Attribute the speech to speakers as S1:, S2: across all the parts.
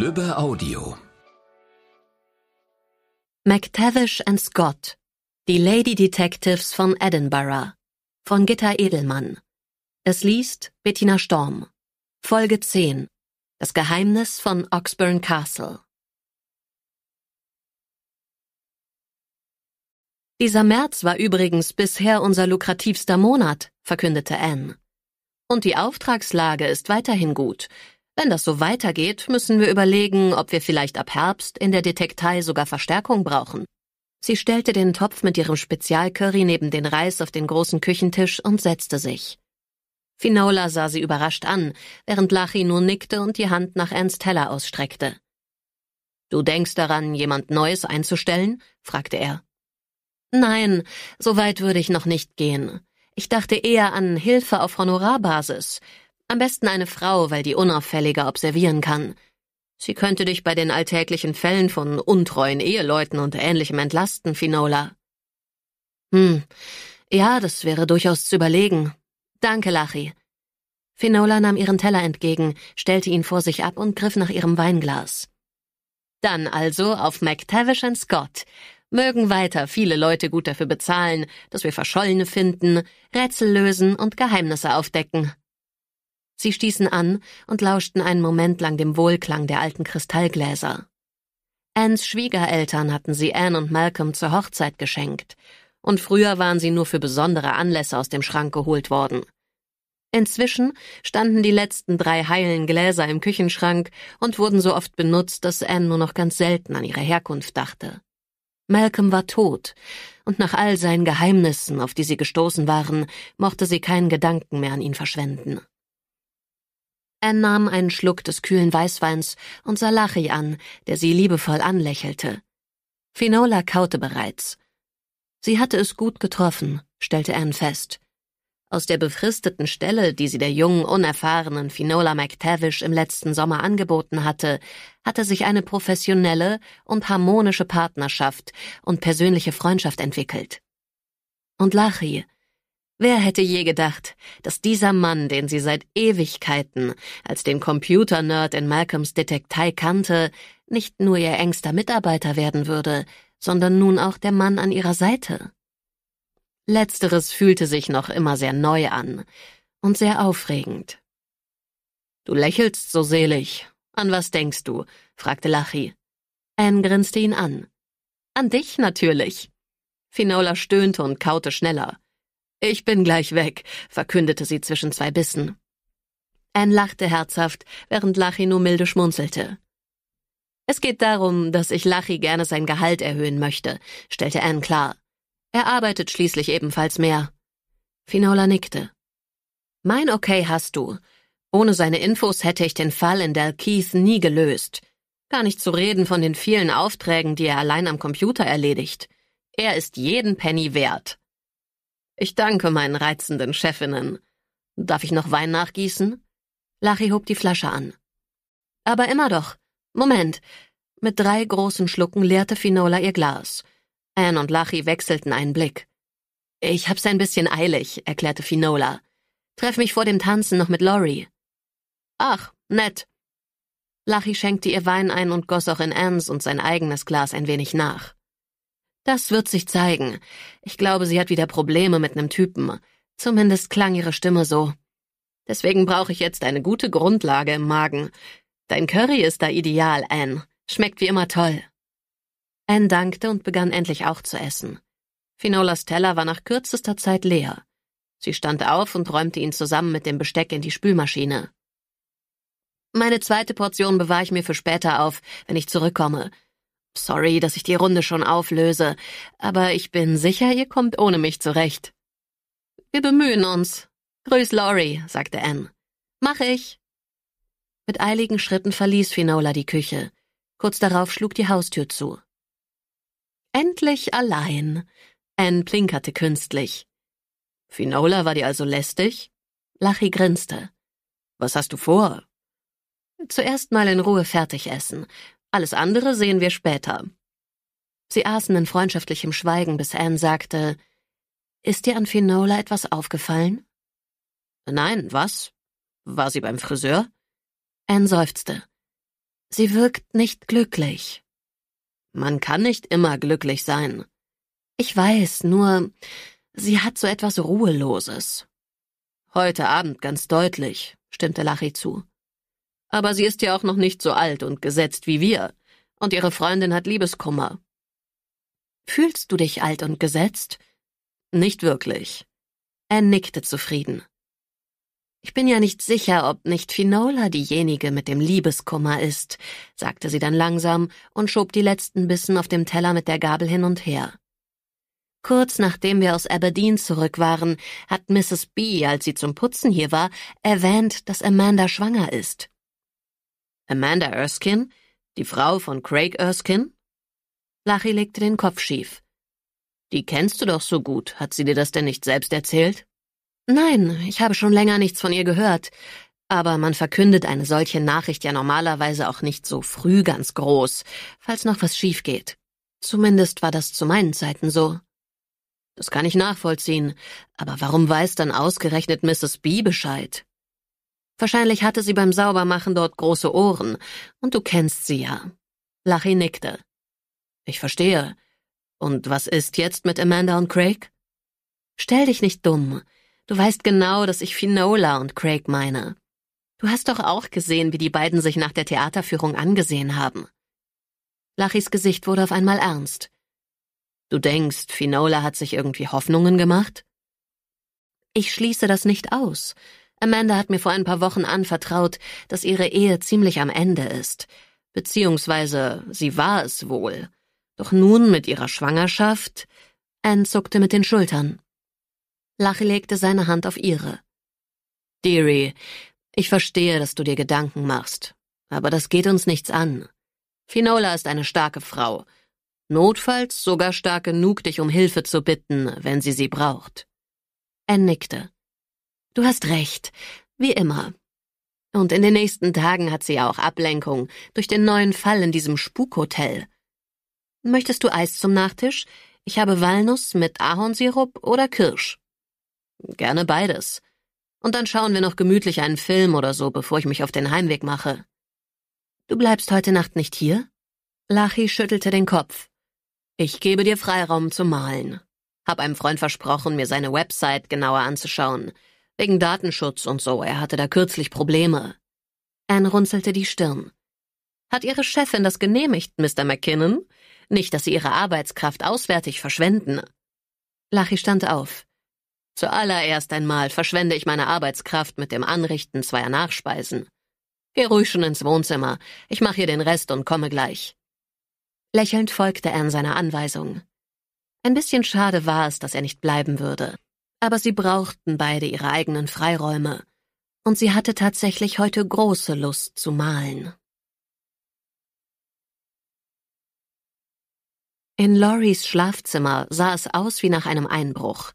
S1: Lübbe Audio McTavish and Scott Die Lady Detectives von Edinburgh von Gitta Edelmann Es liest Bettina Storm Folge 10 Das Geheimnis von Oxburn Castle Dieser März war übrigens bisher unser lukrativster Monat, verkündete Anne. Und die Auftragslage ist weiterhin gut. Wenn das so weitergeht, müssen wir überlegen, ob wir vielleicht ab Herbst in der Detektei sogar Verstärkung brauchen. Sie stellte den Topf mit ihrem Spezialcurry neben den Reis auf den großen Küchentisch und setzte sich. Finola sah sie überrascht an, während Lachi nur nickte und die Hand nach Ernst Heller ausstreckte. Du denkst daran, jemand Neues einzustellen? fragte er. Nein, so weit würde ich noch nicht gehen. Ich dachte eher an Hilfe auf Honorarbasis. Am besten eine Frau, weil die unauffälliger observieren kann. Sie könnte dich bei den alltäglichen Fällen von untreuen Eheleuten und ähnlichem entlasten, Finola. Hm, ja, das wäre durchaus zu überlegen. Danke, Lachi. Finola nahm ihren Teller entgegen, stellte ihn vor sich ab und griff nach ihrem Weinglas. Dann also auf McTavish Scott. Mögen weiter viele Leute gut dafür bezahlen, dass wir Verschollene finden, Rätsel lösen und Geheimnisse aufdecken. Sie stießen an und lauschten einen Moment lang dem Wohlklang der alten Kristallgläser. Anns Schwiegereltern hatten sie Anne und Malcolm zur Hochzeit geschenkt, und früher waren sie nur für besondere Anlässe aus dem Schrank geholt worden. Inzwischen standen die letzten drei heilen Gläser im Küchenschrank und wurden so oft benutzt, dass Anne nur noch ganz selten an ihre Herkunft dachte. Malcolm war tot, und nach all seinen Geheimnissen, auf die sie gestoßen waren, mochte sie keinen Gedanken mehr an ihn verschwenden. Er nahm einen Schluck des kühlen Weißweins und sah Lachi an, der sie liebevoll anlächelte. Finola kaute bereits. Sie hatte es gut getroffen, stellte Anne fest. Aus der befristeten Stelle, die sie der jungen, unerfahrenen Finola McTavish im letzten Sommer angeboten hatte, hatte sich eine professionelle und harmonische Partnerschaft und persönliche Freundschaft entwickelt. Und Lachi, Wer hätte je gedacht, dass dieser Mann, den sie seit Ewigkeiten als den Computernerd in Malcolms Detektei kannte, nicht nur ihr engster Mitarbeiter werden würde, sondern nun auch der Mann an ihrer Seite? Letzteres fühlte sich noch immer sehr neu an und sehr aufregend. Du lächelst so selig. An was denkst du? fragte Lachi. Anne grinste ihn an. An dich natürlich. Finola stöhnte und kaute schneller. Ich bin gleich weg, verkündete sie zwischen zwei Bissen. Anne lachte herzhaft, während Lachi nur milde schmunzelte. Es geht darum, dass ich Lachi gerne sein Gehalt erhöhen möchte, stellte Anne klar. Er arbeitet schließlich ebenfalls mehr. Finola nickte. Mein Okay hast du. Ohne seine Infos hätte ich den Fall in Dalkeith nie gelöst. Gar nicht zu reden von den vielen Aufträgen, die er allein am Computer erledigt. Er ist jeden Penny wert. Ich danke meinen reizenden Chefinnen. Darf ich noch Wein nachgießen? Lachi hob die Flasche an. Aber immer doch. Moment. Mit drei großen Schlucken leerte Finola ihr Glas. Anne und Lachi wechselten einen Blick. Ich hab's ein bisschen eilig, erklärte Finola. Treff mich vor dem Tanzen noch mit Lori. Ach, nett. Lachi schenkte ihr Wein ein und goss auch in Anns und sein eigenes Glas ein wenig nach. Das wird sich zeigen. Ich glaube, sie hat wieder Probleme mit nem Typen. Zumindest klang ihre Stimme so. Deswegen brauche ich jetzt eine gute Grundlage im Magen. Dein Curry ist da ideal, Anne. Schmeckt wie immer toll. Anne dankte und begann endlich auch zu essen. Finolas Teller war nach kürzester Zeit leer. Sie stand auf und räumte ihn zusammen mit dem Besteck in die Spülmaschine. Meine zweite Portion bewahre ich mir für später auf, wenn ich zurückkomme. Sorry, dass ich die Runde schon auflöse, aber ich bin sicher, ihr kommt ohne mich zurecht. Wir bemühen uns. Grüß Laurie, sagte Anne. Mach ich. Mit eiligen Schritten verließ Finola die Küche. Kurz darauf schlug die Haustür zu. Endlich allein. Anne plinkerte künstlich. Finola war dir also lästig? Lachi grinste. Was hast du vor? Zuerst mal in Ruhe fertig essen. Alles andere sehen wir später. Sie aßen in freundschaftlichem Schweigen, bis Anne sagte, Ist dir an Finola etwas aufgefallen? Nein, was? War sie beim Friseur? Anne seufzte. Sie wirkt nicht glücklich. Man kann nicht immer glücklich sein. Ich weiß, nur sie hat so etwas Ruheloses. Heute Abend ganz deutlich, stimmte Lachi zu. Aber sie ist ja auch noch nicht so alt und gesetzt wie wir. Und ihre Freundin hat Liebeskummer. Fühlst du dich alt und gesetzt? Nicht wirklich. Er nickte zufrieden. Ich bin ja nicht sicher, ob nicht Finola diejenige mit dem Liebeskummer ist, sagte sie dann langsam und schob die letzten Bissen auf dem Teller mit der Gabel hin und her. Kurz nachdem wir aus Aberdeen zurück waren, hat Mrs. B, als sie zum Putzen hier war, erwähnt, dass Amanda schwanger ist. Amanda Erskine, die Frau von Craig Erskine? Lachi legte den Kopf schief. Die kennst du doch so gut. Hat sie dir das denn nicht selbst erzählt? Nein, ich habe schon länger nichts von ihr gehört. Aber man verkündet eine solche Nachricht ja normalerweise auch nicht so früh ganz groß, falls noch was schief geht. Zumindest war das zu meinen Zeiten so. Das kann ich nachvollziehen, aber warum weiß dann ausgerechnet Mrs. B Bescheid? Wahrscheinlich hatte sie beim Saubermachen dort große Ohren, und du kennst sie ja. Lachi nickte. Ich verstehe. Und was ist jetzt mit Amanda und Craig? Stell dich nicht dumm. Du weißt genau, dass ich Finola und Craig meine. Du hast doch auch gesehen, wie die beiden sich nach der Theaterführung angesehen haben. Lachis Gesicht wurde auf einmal ernst. Du denkst, Finola hat sich irgendwie Hoffnungen gemacht? Ich schließe das nicht aus Amanda hat mir vor ein paar Wochen anvertraut, dass ihre Ehe ziemlich am Ende ist. Beziehungsweise sie war es wohl. Doch nun mit ihrer Schwangerschaft. Anne zuckte mit den Schultern. Lachi legte seine Hand auf ihre. Deary, ich verstehe, dass du dir Gedanken machst. Aber das geht uns nichts an. Finola ist eine starke Frau. Notfalls sogar stark genug, dich um Hilfe zu bitten, wenn sie sie braucht. Er nickte. Du hast recht, wie immer. Und in den nächsten Tagen hat sie ja auch Ablenkung durch den neuen Fall in diesem Spukhotel. Möchtest du Eis zum Nachtisch? Ich habe Walnuss mit Ahornsirup oder Kirsch. Gerne beides. Und dann schauen wir noch gemütlich einen Film oder so, bevor ich mich auf den Heimweg mache. Du bleibst heute Nacht nicht hier? Lachi schüttelte den Kopf. Ich gebe dir Freiraum zum Malen. Hab einem Freund versprochen, mir seine Website genauer anzuschauen. Wegen Datenschutz und so, er hatte da kürzlich Probleme. Anne runzelte die Stirn. Hat Ihre Chefin das genehmigt, Mr. McKinnon? Nicht, dass Sie Ihre Arbeitskraft auswärtig verschwenden. Lachi stand auf. Zuallererst einmal verschwende ich meine Arbeitskraft mit dem Anrichten zweier Nachspeisen. Geh ruhig schon ins Wohnzimmer. Ich mache hier den Rest und komme gleich. Lächelnd folgte Anne seiner Anweisung. Ein bisschen schade war es, dass er nicht bleiben würde aber sie brauchten beide ihre eigenen Freiräume, und sie hatte tatsächlich heute große Lust zu malen. In Loris Schlafzimmer sah es aus wie nach einem Einbruch.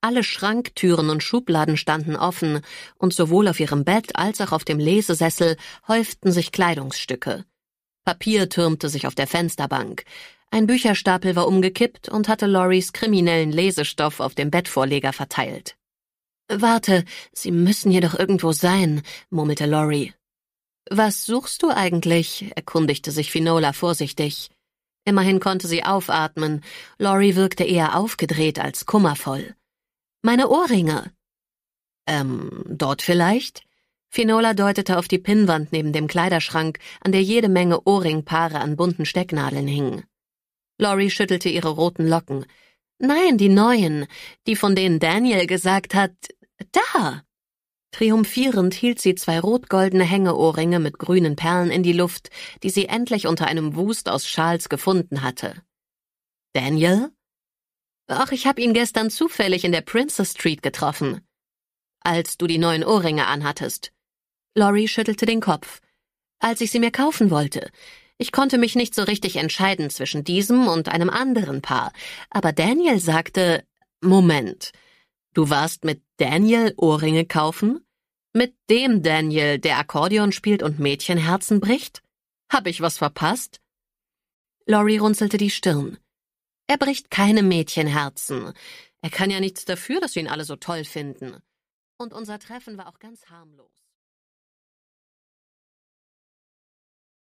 S1: Alle Schranktüren und Schubladen standen offen, und sowohl auf ihrem Bett als auch auf dem Lesesessel häuften sich Kleidungsstücke. Papier türmte sich auf der Fensterbank, ein Bücherstapel war umgekippt und hatte Loris kriminellen Lesestoff auf dem Bettvorleger verteilt. Warte, Sie müssen hier doch irgendwo sein, murmelte Lori. Was suchst du eigentlich? erkundigte sich Finola vorsichtig. Immerhin konnte sie aufatmen. Lori wirkte eher aufgedreht als kummervoll. Meine Ohrringe. Ähm, dort vielleicht? Finola deutete auf die Pinnwand neben dem Kleiderschrank, an der jede Menge Ohrringpaare an bunten Stecknadeln hingen. Laurie schüttelte ihre roten Locken. Nein, die neuen, die von denen Daniel gesagt hat, da. Triumphierend hielt sie zwei rotgoldene Hängeohrringe mit grünen Perlen in die Luft, die sie endlich unter einem Wust aus Schals gefunden hatte. Daniel? Ach, ich hab ihn gestern zufällig in der Princess Street getroffen. Als du die neuen Ohrringe anhattest. Laurie schüttelte den Kopf. Als ich sie mir kaufen wollte. Ich konnte mich nicht so richtig entscheiden zwischen diesem und einem anderen Paar, aber Daniel sagte Moment, du warst mit Daniel Ohrringe kaufen? Mit dem Daniel, der Akkordeon spielt und Mädchenherzen bricht? Hab ich was verpasst? Lori runzelte die Stirn. Er bricht keine Mädchenherzen. Er kann ja nichts dafür, dass wir ihn alle so toll finden. Und unser Treffen war auch ganz harmlos.